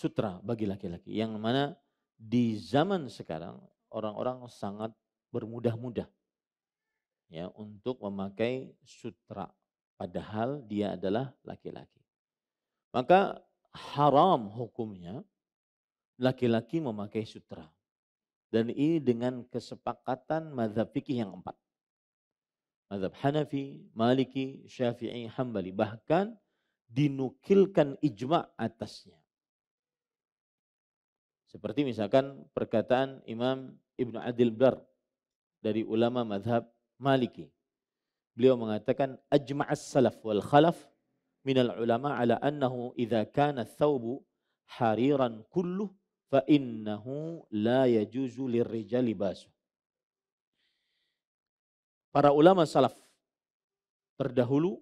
sutra bagi laki-laki yang mana di zaman sekarang orang-orang sangat bermudah-mudah ya untuk memakai sutra padahal dia adalah laki-laki. Maka haram hukumnya laki-laki memakai sutra. Dan ini dengan kesepakatan mazhab fikih yang empat. Mazhab Hanafi, Maliki, Syafi'i, Hambali. Bahkan dinukilkan ijma' atasnya. Seperti misalkan perkataan Imam Ibn Adil Bar dari ulama madhab Maliki. Beliau mengatakan ajma'as salaf wal khalaf minal ulama ala annahu idha kana thawbu hariran kullu fa innahu la yajuzu lirrijali basuh. Para ulama salaf terdahulu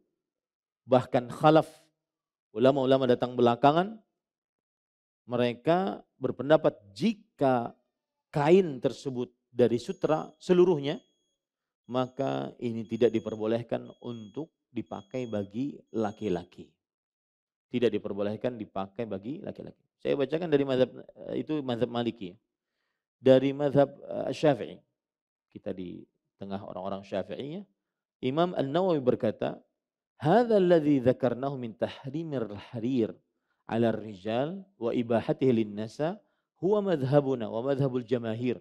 bahkan khalaf ulama-ulama datang belakangan mereka berpendapat jika kain tersebut dari sutra seluruhnya maka ini tidak diperbolehkan untuk dipakai bagi laki-laki. Tidak diperbolehkan dipakai bagi laki-laki. Saya bacakan dari mazhab eh, itu mazhab Maliki. Ya. Dari mazhab eh, Syafi'i. Kita di tengah orang-orang Syafi'i ya. Imam Al nawawi berkata, "Hadzal ladzi dzakarnahu min tahrimir harir." 'ala rijal wa ibahatihi linnasa huwa madhhabuna wa madhhabul jamahir.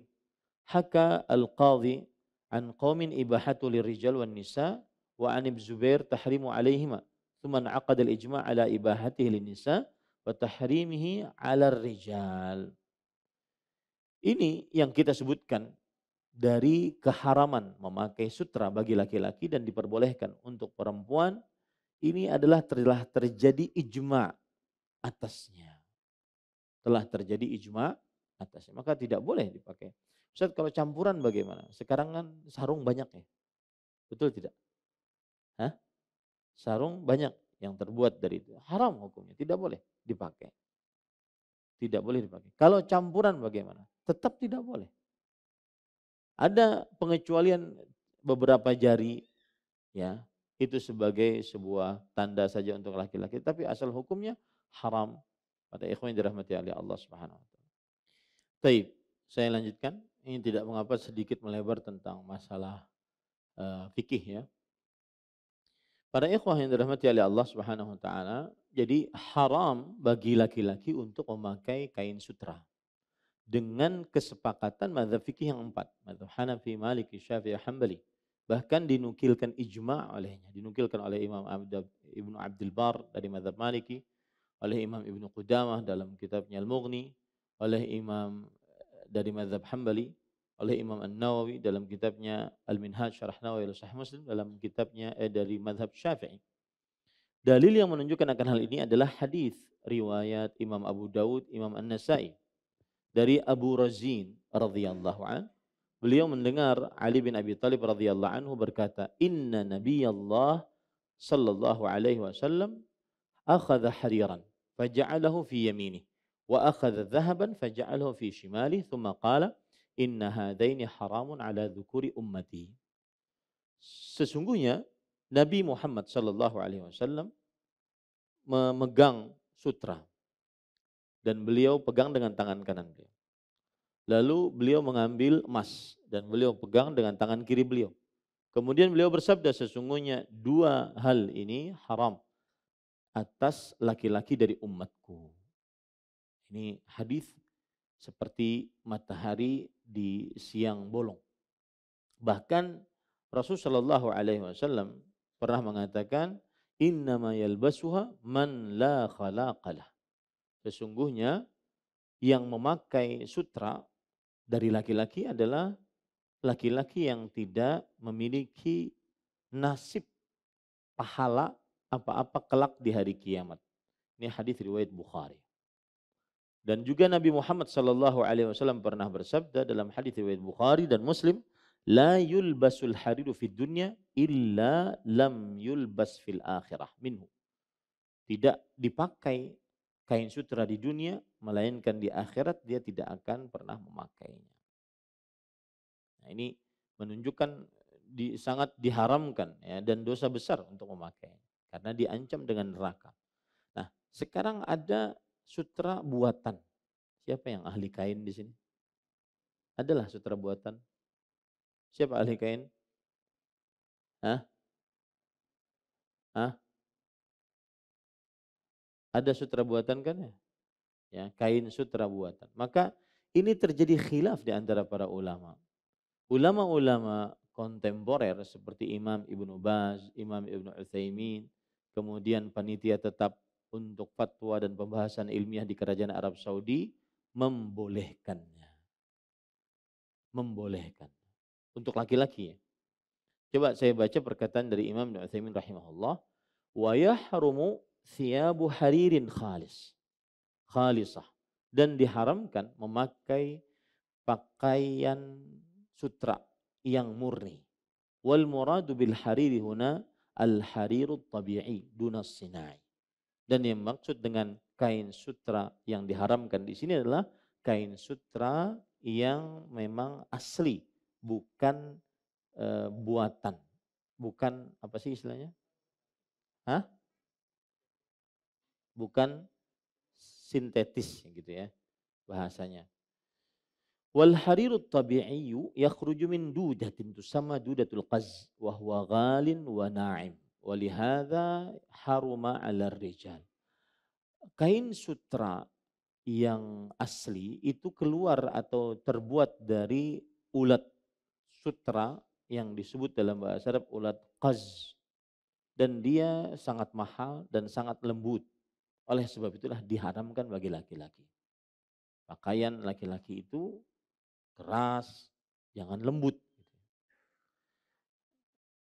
Haka al-qadhi an qaumin ibahatu lirijal wan nisa wa an ibn Zubair tahrimu 'alaihima. Thumma aqada al-ijma' 'ala ibahatihi lin wa tahrimihi 'ala rijal Ini yang kita sebutkan dari keharaman memakai sutra bagi laki-laki dan diperbolehkan untuk perempuan ini adalah telah terjadi ijma atasnya. Telah terjadi ijma atasnya. Maka tidak boleh dipakai. Ustaz kalau campuran bagaimana? Sekarang kan sarung banyak ya. Betul tidak? Hah? Sarung banyak yang terbuat dari itu. Haram hukumnya. Tidak boleh dipakai. Tidak boleh dipakai. Kalau campuran bagaimana? Tetap tidak boleh. Ada pengecualian beberapa jari ya itu sebagai sebuah tanda saja untuk laki-laki tapi asal hukumnya haram pada ikhwan yang dirahmati oleh Allah Subhanahu wa taala. Baik, saya lanjutkan. Ini tidak mengapa sedikit melebar tentang masalah uh, fikih ya. pada ikhwah yang dirahmati oleh Allah Subhanahu wa taala, jadi haram bagi laki-laki untuk memakai kain sutra dengan kesepakatan mazhab fikih yang empat, mazhab Hanafi, Maliki, Syafi'i, Hambali. Bahkan dinukilkan ijma' olehnya, dinukilkan oleh Imam Ibnu Abdul Bar dari mazhab Maliki, oleh Imam Ibnu Qudamah dalam kitabnya Al-Mughni, oleh Imam eh, dari mazhab Hambali, oleh Imam An-Nawawi dalam kitabnya Al-Minhaj Syarah Nawawi Sahih Muslim dalam kitabnya eh, dari mazhab Syafi'i. Dalil yang menunjukkan akan hal ini adalah hadis riwayat Imam Abu Dawud, Imam An-Nasai dari Abu Razin radhiyallahu an. Beliau mendengar Ali bin Abi Thalib radhiyallahu anhu berkata, "Inna Nabi Allah sallallahu alaihi wasallam أخذ حريرا فجعله في يمينه وأخذ ذهبا فجعله في شماله ثم قال إن هذين حرام على ذكور أمتي sesungguhnya Nabi Muhammad Shallallahu alaihi wasallam memegang sutra dan beliau pegang dengan tangan kanan beliau. Lalu beliau mengambil emas dan beliau pegang dengan tangan kiri beliau. Kemudian beliau bersabda sesungguhnya dua hal ini haram atas laki-laki dari umatku. Ini hadis seperti matahari di siang bolong. Bahkan Rasul Shallallahu Alaihi Wasallam pernah mengatakan, Inna ma'yal yalbasuha man la khalaqalah. Sesungguhnya yang memakai sutra dari laki-laki adalah laki-laki yang tidak memiliki nasib pahala apa-apa kelak di hari kiamat. Ini hadis riwayat Bukhari. Dan juga Nabi Muhammad sallallahu alaihi wasallam pernah bersabda dalam hadis riwayat Bukhari dan Muslim, la yulbasul الحرير fid dunya illa lam yulbas fil akhirah minhu. Tidak dipakai kain sutra di dunia melainkan di akhirat dia tidak akan pernah memakainya. Nah, ini menunjukkan di, sangat diharamkan ya, dan dosa besar untuk memakainya karena diancam dengan neraka. Nah, sekarang ada sutra buatan. Siapa yang ahli kain di sini? Adalah sutra buatan. Siapa ahli kain? Hah? Hah? Ada sutra buatan kan ya? Ya, kain sutra buatan. Maka ini terjadi khilaf di antara para ulama. Ulama-ulama kontemporer seperti Imam Ibnu Baz, Imam Ibnu Utsaimin, Kemudian panitia tetap untuk fatwa dan pembahasan ilmiah di kerajaan Arab Saudi membolehkannya. Membolehkan. Untuk laki-laki ya. Coba saya baca perkataan dari Imam Ibn Uthaymin rahimahullah. Wa yahrumu thiyabu haririn khalis. Khalisah. Dan diharamkan memakai pakaian sutra yang murni. Wal muradu bil hariri huna al-harirut tabi'i dunas sinai. Dan yang maksud dengan kain sutra yang diharamkan di sini adalah kain sutra yang memang asli, bukan e, buatan, bukan apa sih istilahnya? Hah? Bukan sintetis gitu ya bahasanya. Wal harirut tabi'iyu yakhruju min dudatin tusamma dudatul qaz wa huwa ghalin wa na'im. Walihada haruma ala rijal. Kain sutra yang asli itu keluar atau terbuat dari ulat sutra yang disebut dalam bahasa Arab ulat qaz dan dia sangat mahal dan sangat lembut. Oleh sebab itulah diharamkan bagi laki-laki. Pakaian laki-laki itu keras, jangan lembut. Gitu.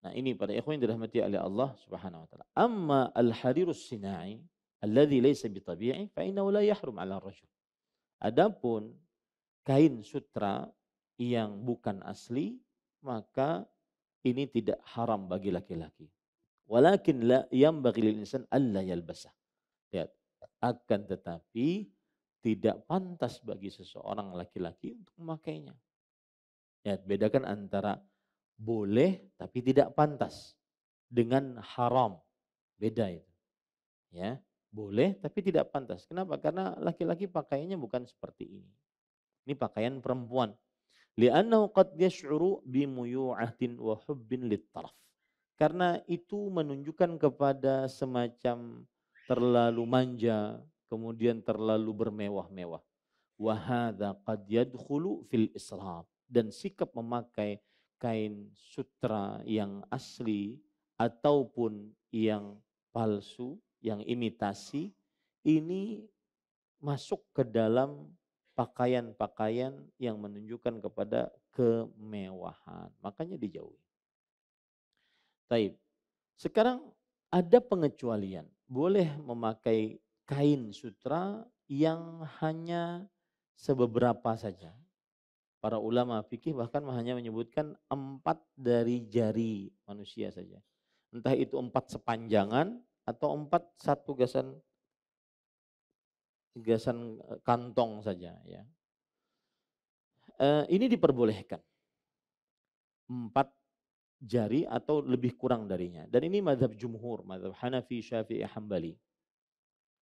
Nah ini pada ikhwan yang dirahmati oleh Allah subhanahu wa ta'ala. Amma al-harirus sinai, alladhi laysa bitabi'i, fa'innahu la yahrum ala rajul. Adapun kain sutra yang bukan asli, maka ini tidak haram bagi laki-laki. Walakin la yang bagi insan alla yalbasa. Lihat, akan tetapi tidak pantas bagi seseorang laki-laki untuk memakainya. Ya, bedakan antara boleh tapi tidak pantas dengan haram. Beda itu. Ya, boleh tapi tidak pantas. Kenapa? Karena laki-laki pakaiannya bukan seperti ini. Ini pakaian perempuan. Li'annahu qad yash'uru muyu'atin wa hubbin taraf Karena itu menunjukkan kepada semacam terlalu manja, kemudian terlalu bermewah-mewah. Wahada qad yadkhulu fil israf dan sikap memakai kain sutra yang asli ataupun yang palsu, yang imitasi ini masuk ke dalam pakaian-pakaian yang menunjukkan kepada kemewahan. Makanya dijauhi. Taib. Sekarang ada pengecualian. Boleh memakai kain sutra yang hanya sebeberapa saja. Para ulama fikih bahkan hanya menyebutkan empat dari jari manusia saja. Entah itu empat sepanjangan atau empat satu gasan gasan eh, kantong saja ya. E, ini diperbolehkan. Empat jari atau lebih kurang darinya. Dan ini madhab jumhur, madhab Hanafi, Syafi'i, Hambali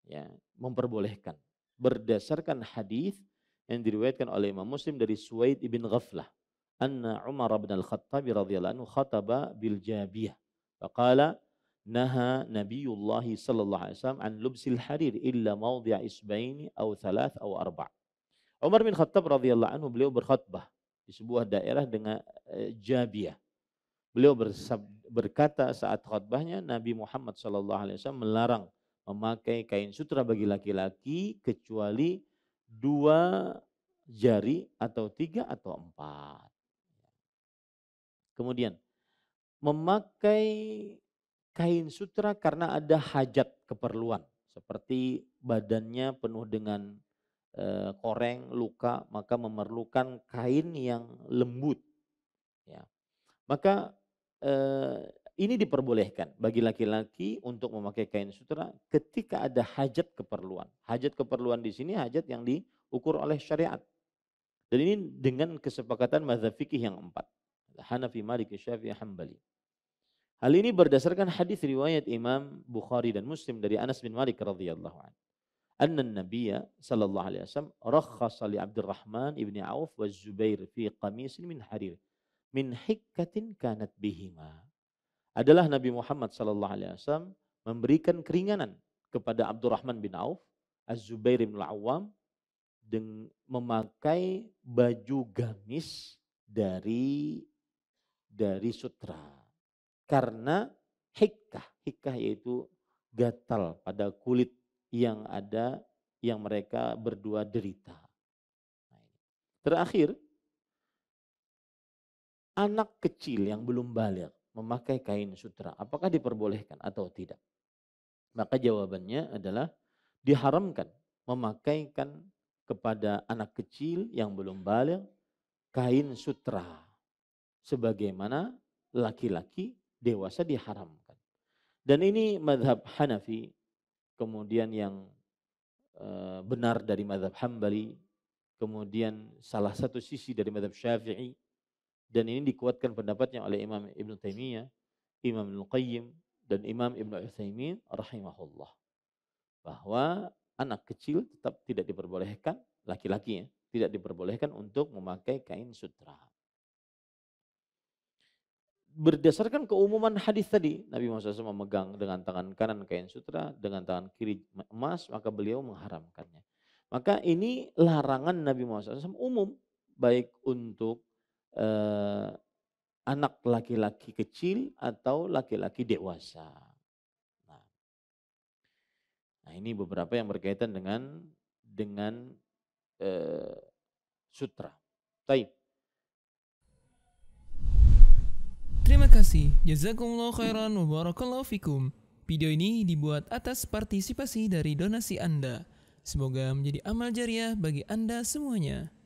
ya memperbolehkan berdasarkan hadis yang diriwayatkan oleh Imam Muslim dari Suwaid ibn Ghaflah anna Umar bin Al-Khattab radhiyallahu anhu khataba bil Jabiyah faqala naha Nabiullah sallallahu alaihi wasallam an lubsil harir illa mawdi' isbain aw thalath aw arba' Umar bin Khattab radhiyallahu anhu beliau berkhutbah di sebuah daerah dengan eh, Jabiyah Beliau bersab, berkata saat khutbahnya Nabi Muhammad sallallahu alaihi wasallam melarang memakai kain sutra bagi laki-laki kecuali dua jari atau tiga atau empat. Kemudian memakai kain sutra karena ada hajat keperluan seperti badannya penuh dengan e, koreng, luka, maka memerlukan kain yang lembut. Ya. Maka e, ini diperbolehkan bagi laki-laki untuk memakai kain sutra ketika ada hajat keperluan. Hajat keperluan di sini hajat yang diukur oleh syariat. Dan ini dengan kesepakatan mazhab fikih yang empat. Hanafi, Maliki, Syafi'i, Hambali. Hal ini berdasarkan hadis riwayat Imam Bukhari dan Muslim dari Anas bin Malik radhiyallahu an. Anna Nabiya sallallahu alaihi wasallam rakhasa li Abdurrahman ibni Auf wa Zubair fi qamisin min harir min hikkatin kanat bihima adalah Nabi Muhammad sallallahu alaihi wasallam memberikan keringanan kepada Abdurrahman bin Auf, Az-Zubair bin Al-Awwam memakai baju gamis dari dari sutra. Karena hikah, hikah yaitu gatal pada kulit yang ada yang mereka berdua derita. Terakhir, anak kecil yang belum balik memakai kain sutra, apakah diperbolehkan atau tidak? Maka jawabannya adalah diharamkan memakaikan kepada anak kecil yang belum balik kain sutra sebagaimana laki-laki dewasa diharamkan. Dan ini madhab Hanafi, kemudian yang eh, benar dari madhab Hambali, kemudian salah satu sisi dari madhab Syafi'i, dan ini dikuatkan pendapatnya oleh Imam Ibn Taimiyah, Imam Ibn Qayyim dan Imam Ibn Utsaimin rahimahullah bahwa anak kecil tetap tidak diperbolehkan laki-laki ya, tidak diperbolehkan untuk memakai kain sutra. Berdasarkan keumuman hadis tadi, Nabi Muhammad SAW memegang dengan tangan kanan kain sutra, dengan tangan kiri emas, maka beliau mengharamkannya. Maka ini larangan Nabi Muhammad SAW umum, baik untuk eh, anak laki-laki kecil atau laki-laki dewasa. Nah. nah, ini beberapa yang berkaitan dengan dengan eh, sutra. Baik. Terima kasih. Jazakumullah khairan wa barakallahu fikum. Video ini dibuat atas partisipasi dari donasi Anda. Semoga menjadi amal jariah bagi Anda semuanya.